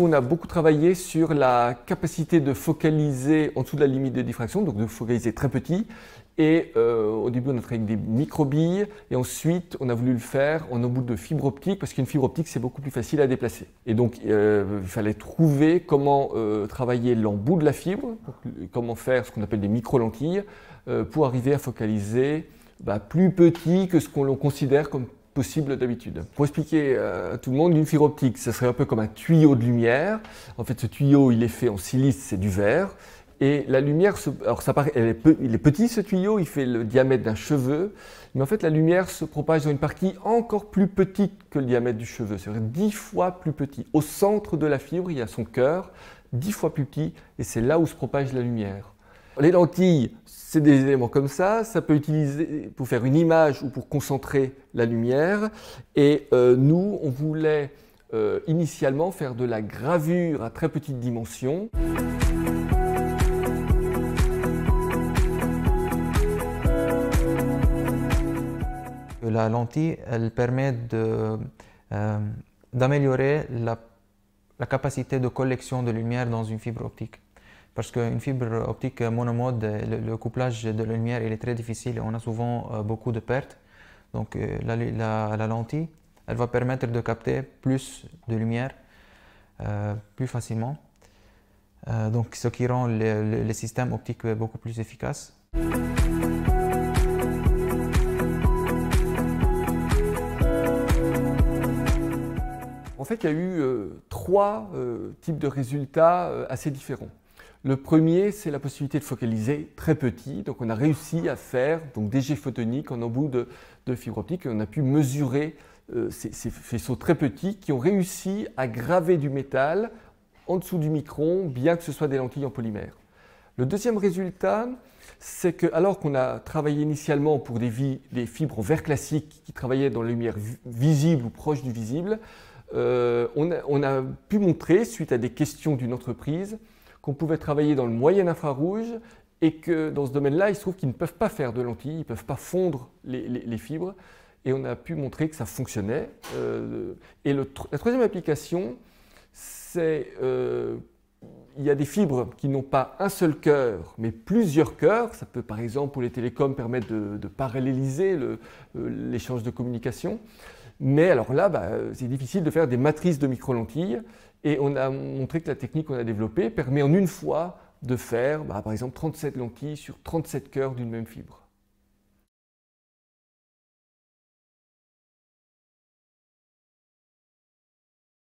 on a beaucoup travaillé sur la capacité de focaliser en dessous de la limite de diffraction, donc de focaliser très petit. Et euh, au début, on a travaillé avec des microbilles. Et ensuite, on a voulu le faire en embout de fibre optique, parce qu'une fibre optique, c'est beaucoup plus facile à déplacer. Et donc, euh, il fallait trouver comment euh, travailler l'embout de la fibre, comment faire ce qu'on appelle des micro-lentilles, pour arriver à focaliser bah, plus petit que ce qu'on considère comme d'habitude. Pour expliquer euh, à tout le monde, une fibre optique, ça serait un peu comme un tuyau de lumière. En fait, ce tuyau, il est fait en silice, c'est du verre. Et la lumière, alors ça il est petit ce tuyau, il fait le diamètre d'un cheveu, mais en fait la lumière se propage dans une partie encore plus petite que le diamètre du cheveu, c'est-à-dire 10 fois plus petit. Au centre de la fibre, il y a son cœur, dix fois plus petit, et c'est là où se propage la lumière. Les lentilles, c'est des éléments comme ça. Ça peut utiliser pour faire une image ou pour concentrer la lumière. Et euh, nous, on voulait euh, initialement faire de la gravure à très petite dimension. La lentille, elle permet euh, d'améliorer la capacité de collection de lumière dans une fibre optique parce qu'une fibre optique monomode, le, couplage de la lumière il est très difficile et on a souvent euh, beaucoup de pertes. Donc euh, la, lentille, elle va permettre de capter plus de lumière euh, plus facilement. donc ce qui rend le, système les systèmes optiques beaucoup plus efficaces. En fait, il y a eu trois types de résultats assez différents. Le premier, c'est la possibilité de focaliser très petit. Donc on a réussi à faire des jets photoniques en embout de, fibres fibre optique et on a pu mesurer euh, ces, faisceaux très petits qui ont réussi à graver du métal en dessous du micron, bien que ce soit des lentilles en polymère. Le deuxième résultat, c'est que alors qu'on a travaillé initialement pour des, fibres en fibres vert classiques qui travaillaient dans la lumière visible ou proche du visible, euh, on a pu montrer, suite à des questions d'une entreprise, qu'on pouvait travailler dans le moyen infrarouge et que dans ce domaine-là, il se trouve qu'ils ne peuvent pas faire de lentilles, ils ne peuvent pas fondre les, fibres. Et on a pu montrer que ça fonctionnait. Euh, et la troisième application, c'est euh, il y a des fibres qui n'ont pas un seul cœur, mais plusieurs cœurs. Ça peut par exemple pour les télécoms permettre de, paralléliser euh, l'échange de communication. Mais alors là, bah, c'est difficile de faire des matrices de micro-lentilles. Et on a montré que la technique qu'on a développée permet en une fois de faire, bah, par exemple, 37 lentilles sur 37 cœurs d'une même fibre.